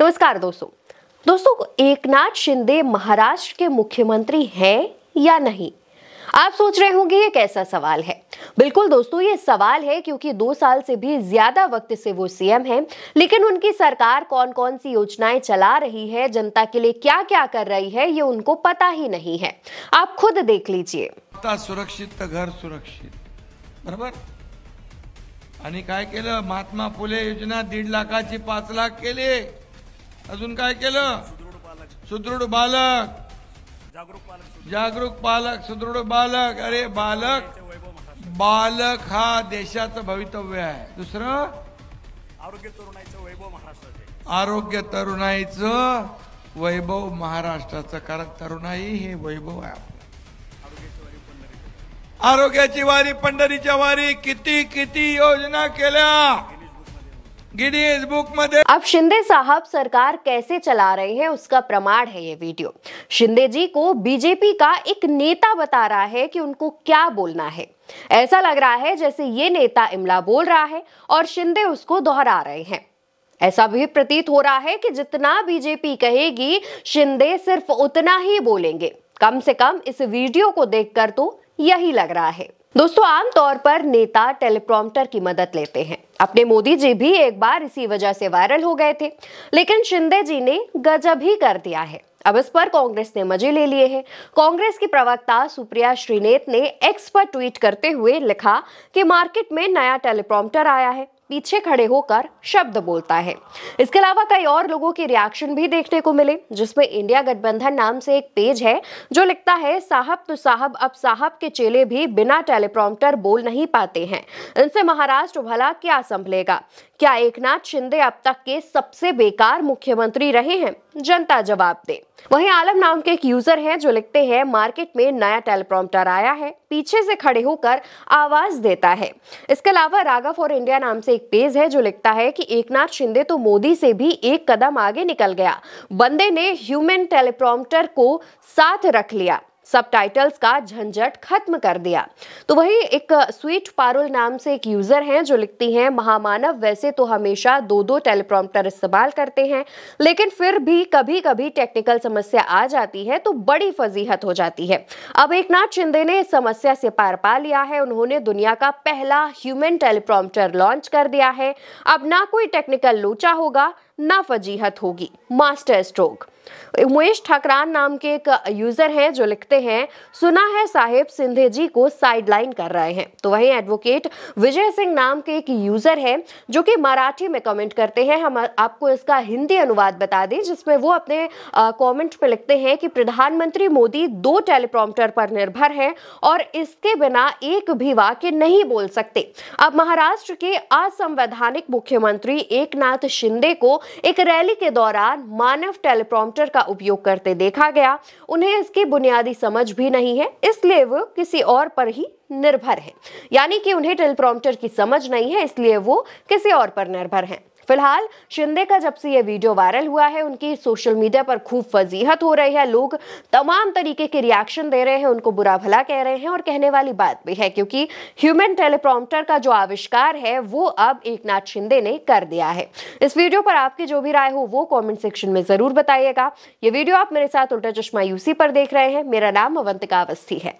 नमस्कार दोस्तों दोस्तों एकनाथ शिंदे महाराष्ट्र के मुख्यमंत्री हैं या नहीं आप सोच रहे होंगे ये कैसा सवाल है बिल्कुल दोस्तों ये सवाल है क्योंकि दो साल से भी ज्यादा वक्त से वो सीएम हैं लेकिन उनकी सरकार कौन कौन सी योजनाएं चला रही है जनता के लिए क्या क्या कर रही है ये उनको पता ही नहीं है आप खुद देख लीजिए सुरक्षित तो घर सुरक्षित बरबर महात्मा फुले योजना दीड लाखाची पांच लाख लिए अजून काय केलं सुदृढ बालक जागरूक पालक सुदृढ बालक अरे बालक बालक हा देशाचं भवितव्य आहे दुसरं आरोग्य तरुणाईचं वैभव महाराष्ट्राचं आरोग्य तरुणाईचं वैभव महाराष्ट्राचं कारण तरुणाई हे वैभव आहे आरोग्याची वारी पंढरीच्या वारी किती किती योजना केल्या अब शिंदे साहब सरकार कैसे चला रहे हैं उसका प्रमाण है ये वीडियो शिंदे जी को बीजेपी का एक नेता बता रहा है कि उनको क्या बोलना है ऐसा लग रहा है जैसे ये नेता इमला बोल रहा है और शिंदे उसको दोहरा रहे हैं ऐसा भी प्रतीत हो रहा है कि जितना बीजेपी कहेगी शिंदे सिर्फ उतना ही बोलेंगे कम से कम इस वीडियो को देखकर तो यही लग रहा है दोस्तों आमतौर पर नेता टेलीप्रॉम्प्टर की मदद लेते हैं अपने मोदी जी भी एक बार इसी वजह से वायरल हो गए थे लेकिन शिंदे जी ने गजब ही कर दिया है अब इस पर कांग्रेस ने मजे ले लिए हैं कांग्रेस की प्रवक्ता सुप्रिया श्रीनेत ने एक्स पर ट्वीट करते हुए लिखा कि मार्केट में नया टेलीप्रॉम्प्टर आया है पीछे खड़े होकर शब्द बोलता है इसके अलावा कई और लोगों के रिएक्शन भी देखने को मिले जिसमें इंडिया गठबंधन नाम से एक पेज है जो लिखता है साहब तो साहब अब साहब के चेले भी बिना टेलीप्रॉम्प्टर बोल नहीं पाते हैं इनसे महाराष्ट्र भला क्या संभलेगा क्या एकनाथ शिंदे अब तक के सबसे बेकार मुख्यमंत्री रहे हैं जनता जवाब दे वहीं आलम नाम के एक यूजर हैं जो लिखते हैं मार्केट में नया टेलीप्रॉम्प्टर आया है पीछे से खड़े होकर आवाज देता है इसके अलावा रागा फॉर इंडिया नाम से एक पेज है जो लिखता है कि एकनाथ शिंदे तो मोदी से भी एक कदम आगे निकल गया बंदे ने ह्यूमन टेलीप्रॉम्प्टर को साथ रख लिया सबटाइटल्स का झंझट खत्म कर दिया तो वही एक स्वीट पारुल नाम से एक यूज़र हैं जो लिखती हैं महामानव वैसे तो हमेशा दो दो टेलीप्रॉम्प्टर इस्तेमाल करते हैं लेकिन फिर भी कभी कभी टेक्निकल समस्या आ जाती है तो बड़ी फजीहत हो जाती है अब एक नाथ शिंदे ने इस समस्या से पार पा लिया है उन्होंने दुनिया का पहला ह्यूमन टेलीप्रॉम्प्टर लॉन्च कर दिया है अब ना कोई टेक्निकल लोचा होगा ना फजीहत होगी मास्टर स्ट्रोक उमेश ठाकरान नाम के एक यूजर हैं जो लिखते हैं सुना है साहेब सिंधे जी को साइडलाइन कर रहे हैं तो वहीं एडवोकेट विजय सिंह नाम के एक यूजर हैं जो कि मराठी में कमेंट करते हैं हम आपको इसका हिंदी अनुवाद बता दें जिसमें वो अपने कमेंट पे लिखते हैं कि प्रधानमंत्री मोदी दो टेलीप्रॉम्प्टर पर निर्भर है और इसके बिना एक भी वाक्य नहीं बोल सकते अब महाराष्ट्र के असंवैधानिक मुख्यमंत्री एक शिंदे को एक रैली के दौरान मानव टेलीप्रॉम्प्टर काउंटर का उपयोग करते देखा गया उन्हें इसकी बुनियादी समझ भी नहीं है इसलिए वो किसी और पर ही निर्भर है यानी कि उन्हें टेलीप्रॉम्प्टर की समझ नहीं है इसलिए वो किसी और पर निर्भर हैं फिलहाल शिंदे का जब से ये वीडियो वायरल हुआ है उनकी सोशल मीडिया पर खूब फजीहत हो रही है लोग तमाम तरीके के रिएक्शन दे रहे हैं उनको बुरा भला कह रहे हैं और कहने वाली बात भी है क्योंकि ह्यूमन टेलीप्रॉम्प्टर का जो आविष्कार है वो अब एक शिंदे ने कर दिया है इस वीडियो पर आपकी जो भी राय हो वो कॉमेंट सेक्शन में जरूर बताइएगा ये वीडियो आप मेरे साथ उल्टा चश्मा यूसी पर देख रहे हैं मेरा नाम अवंतिका अवस्थी है